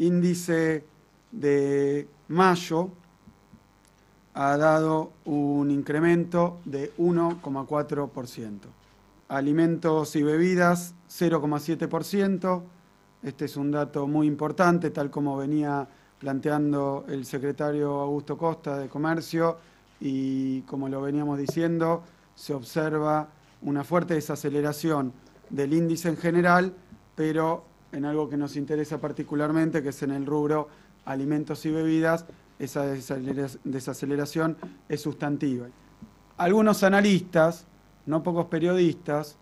índice de mayo ha dado un incremento de 1,4%. Alimentos y bebidas, 0,7%. Este es un dato muy importante, tal como venía planteando el secretario Augusto Costa de Comercio y como lo veníamos diciendo, se observa una fuerte desaceleración del índice en general, pero en algo que nos interesa particularmente, que es en el rubro alimentos y bebidas, esa desaceleración es sustantiva. Algunos analistas, no pocos periodistas,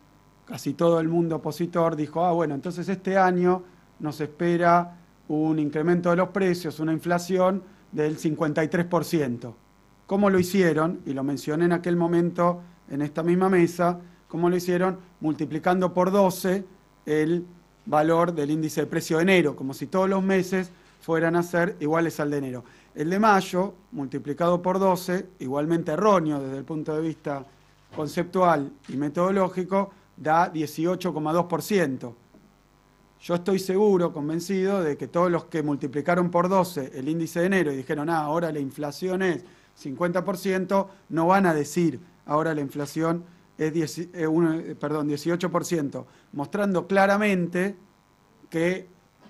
casi todo el mundo opositor, dijo, ah, bueno, entonces este año nos espera un incremento de los precios, una inflación del 53%. ¿Cómo lo hicieron? Y lo mencioné en aquel momento en esta misma mesa, ¿cómo lo hicieron? Multiplicando por 12 el valor del índice de precio de enero, como si todos los meses fueran a ser iguales al de enero. El de mayo, multiplicado por 12, igualmente erróneo desde el punto de vista conceptual y metodológico, da 18,2%. Yo estoy seguro, convencido, de que todos los que multiplicaron por 12 el índice de enero y dijeron, ah, ahora la inflación es 50%, no van a decir, ahora la inflación es 18%, eh, mostrando claramente que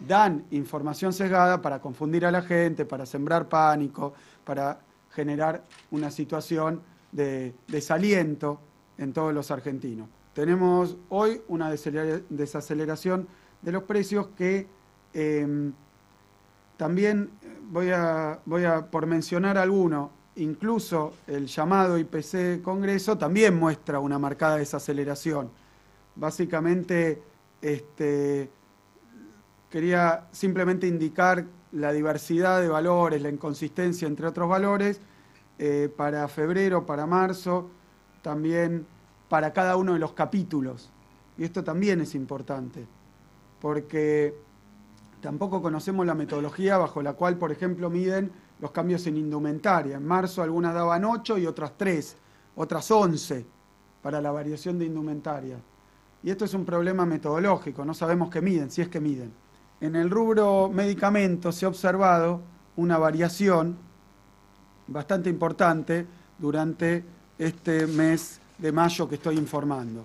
dan información sesgada para confundir a la gente, para sembrar pánico, para generar una situación de desaliento en todos los argentinos. Tenemos hoy una desaceleración de los precios que em, también voy a, voy a, por mencionar alguno, incluso el llamado IPC Congreso también muestra una marcada desaceleración. Básicamente, este, Quería simplemente indicar la diversidad de valores, la inconsistencia entre otros valores, eh, para febrero, para marzo, también para cada uno de los capítulos. Y esto también es importante, porque tampoco conocemos la metodología bajo la cual, por ejemplo, miden los cambios en indumentaria. En marzo algunas daban 8 y otras 3, otras 11 para la variación de indumentaria. Y esto es un problema metodológico, no sabemos qué miden, si es que miden. En el rubro medicamentos se ha observado una variación bastante importante durante este mes de mayo que estoy informando.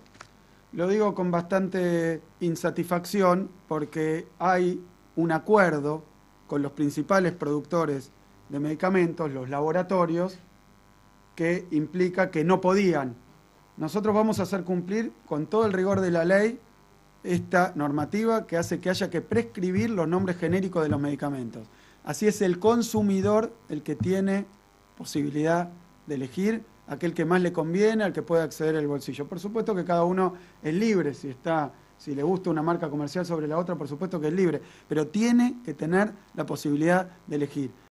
Lo digo con bastante insatisfacción porque hay un acuerdo con los principales productores de medicamentos, los laboratorios, que implica que no podían. Nosotros vamos a hacer cumplir con todo el rigor de la ley esta normativa que hace que haya que prescribir los nombres genéricos de los medicamentos. Así es el consumidor el que tiene posibilidad de elegir aquel que más le conviene, al que puede acceder al bolsillo. Por supuesto que cada uno es libre si está si le gusta una marca comercial sobre la otra, por supuesto que es libre, pero tiene que tener la posibilidad de elegir.